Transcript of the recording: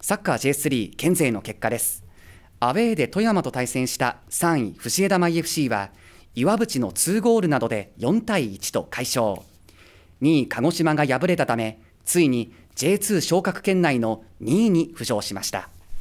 サッカー J3 県勢の結果ですアウェーで富山と対戦した3位藤枝舞 FC は岩渕の2ゴールなどで4対1と快勝2位鹿児島が敗れたためついに J2 昇格圏内の2位に浮上しました